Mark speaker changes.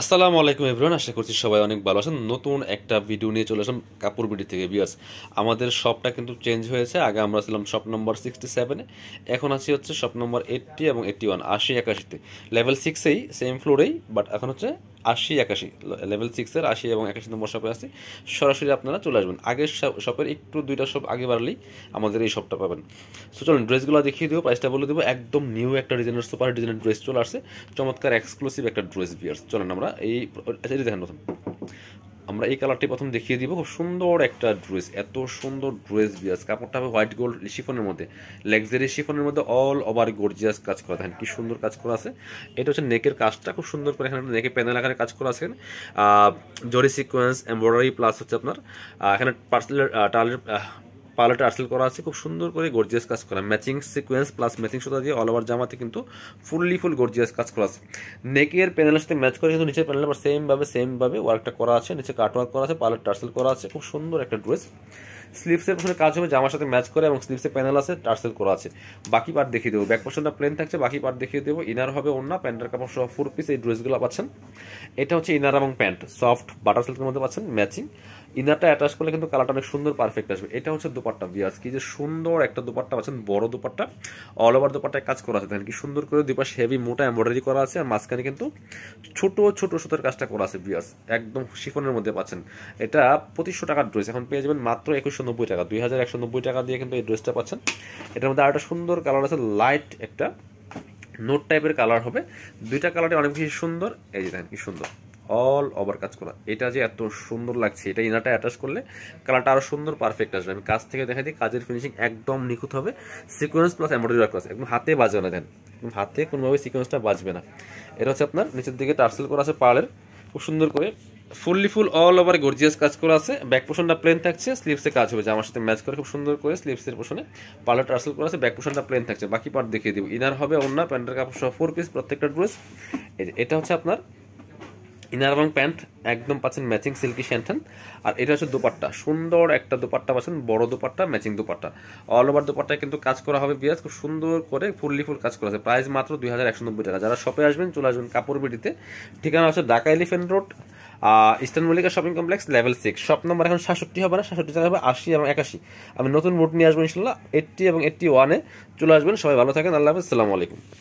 Speaker 1: আসসালামু আলাইকুম এভরিওয়ান আশা করছি সবাই অনেক ভালো আছেন নতুন একটা ভিডিও নিয়ে চলে আসলাম কাপুর বিডি থেকে বিয়াস আমাদের শপটা কিন্তু চেঞ্জ হয়েছে আগে আমরা ছিলাম শপ নম্বর সিক্সটি সেভেনে এখন আছি হচ্ছে শপ নম্বর এইটটি এবং এইটটি ওয়ান আশি একাশিতে লেভেল সিক্সেই সেম ফ্লোরেই বাট এখন হচ্ছে আশি একাশি লেভেল সিক্সের আশি এবং একাশি নম্বর শপে আছে সরাসরি আপনারা চলে আসবেন আগের শপের একটু দুইটা শপ আগে বাড়লেই আমাদের এই শপটা পাবেন সো চলুন ড্রেসগুলো দেখিয়ে দিব প্রাইসটা বলে দেবো একদম নিউ একটা ডিজাইনের সুপার ডিজাইনের ড্রেস চলে আসছে চমৎকার এক্সক্লুসিভ একটা ড্রেস বিয়ার্স চলেন আমরা এই দেখেন প্রথম আমরা এই কালারটি প্রথম দেখিয়ে দিব খুব সুন্দর একটা ড্রেস এত সুন্দর ড্রেস বিয়াস কাপড়টা হবে হোয়াইট গোল্ড শিফনের মধ্যে লেগজারি শিফনের মধ্যে অল ওভার গোর্জিয়াস কাজ করা থাকেন কি সুন্দর কাজ করা আছে এটা হচ্ছে নেকের কাজটা খুব সুন্দর করে এখানে নেকে প্যানেল আকারে কাজ করা আছেন জরি সিকোয়েন্স এমব্রয়ডারি প্লাস হচ্ছে আপনার এখানে পার্সেলের টালের পার্লাটা আর্সেল করা আছে খুব সুন্দর করে গর্জিয়াস কাজ করা ম্যাচিং সিকোয়েন্স প্লাস ম্যাচিং সুতা দিয়ে অল ওভার জামাতে কিন্তু ফুললি ফুল গর্জিয়াস কাজ করা আছে নেকের প্যানেলের সাথে ম্যাচ করে কিন্তু নিচের প্যানেল আবার সেমভাবে সেমভাবে ওয়ার্কটা করা আছে নিচে কাট ওয়ার্ক করা আছে পার্লার টার্সেল করা আছে খুব সুন্দর একটা ড্রেস স্লিপসের পিছনে কাজ হবে জামার সাথে ম্যাচ করে এবং স্লিপসের প্যানেল আছে টার্সেল করা আছে বাকি পার্ট দেখিয়ে দেবো ব্যাক পোর্শনটা প্লেন থাকছে বাকি পার্ট দেখিয়ে দেবো ইনার হবে ওনা প্যান্টের কাপড় সহ ফোর পিস এই ড্রেসগুলো পাচ্ছেন এটা হচ্ছে ইনার এবং প্যান্ট সফট বাটার সিল্কের মধ্যে পাচ্ছেন ম্যাচিং ইনারটা অ্যাটাচ করলে কিন্তু কালারটা অনেক সুন্দর পারফেক্ট আসবে এটা হচ্ছে দুপাট্টা বিয়াস কি যে সুন্দর একটা দুপাট্টা পাচ্ছেন বড় দুপাট্টা অল ওভার দুপাট্টায় কাজ করা আছে দেখেন কি সুন্দর করে দুপাশ হেভি মোটা এম্ব্রয়ডারি করা আছে আর মাঝখানে কিন্তু ছোট ছোট সুতোর কাজটা করা আছে বিয়াস একদম শিফনের মধ্যে পাচ্ছেন এটা পঁচিশশো টাকার ড্রেস এখন পেয়ে যাবেন মাত্র একুশশো নব্বই টাকা দুই হাজার একশো নব্বই টাকা দিয়ে কিন্তু এই ড্রেসটা পাচ্ছেন এটার মধ্যে আরেকটা সুন্দর কালার আছে লাইট একটা নোট টাইপের কালার হবে দুইটা কালারটি অনেক বেশি সুন্দর এই যে দেখেন কি সুন্দর অল ওভার কাজ করা এটা যে এত সুন্দর লাগছে এটা ইনারটা অ্যাটাচ করলে কালারটা আরও সুন্দর পারফেক্ট আসবে আমি কাজ থেকে দেখা দিই কাজের ফিনিশিং একদম নিখুঁত হবে সিকোয়েন্স প্লাস এম্বয়ডারি ওয়ার্ক আছে একদম হাতে বাজবে না দেন হাতে কোনোভাবে সিকোয়েন্সটা বাজবে না এটা হচ্ছে আপনার নিচের দিকে টার্সেল করা আছে পাড়ের খুব সুন্দর করে fully full all over gorgeous কাজ করা আছে ব্যাক পোর্শনটা প্লেন থাকছে স্লিপসে কাজ হবে আমার সাথে ম্যাচ করে খুব সুন্দর করে স্লিপসের পোশনে পার্লার টার্সেল করা আছে ব্যাক পোর্শনটা প্লেন থাকছে বাকি পার্ট দেখিয়ে দিব ইনার হবে অন্য প্যান্টের কাপড় সহ ফোর পিস প্রত্যেকটা ড্রেস এটা হচ্ছে আপনার ইনার এবং প্যান্ট একদম পাচ্ছেন ম্যাচিং সিল্কি শ্যান্টান আর এটা হচ্ছে দোপাট্টা সুন্দর একটা দোপাট্টা পাচ্ছেন বড় dupatta matching dupatta all over দোপাট্টায় কিন্তু কাজ করা হবে বিয়াজ খুব সুন্দর করে ফুললি ফুল কাজ করা আছে প্রাইস মাত্র দুই টাকা যারা শপে আসবেন চলে আসবেন কাপড় বিটিতে ঠিকানা হচ্ছে Dhaka elephant road eastern Mallika shopping complex level six shop number এখন সাতষট্টি হবে না সাতষট্টি হবে আশি এবং একাশি আমি নতুন রুট নিয়ে আসবো ইনশাল্লাহ এইটটি এবং এইটটি ওয়ানে চলে আসবেন সবাই ভালো থাকেন আল্লাহ হাফিজ আলাইকুম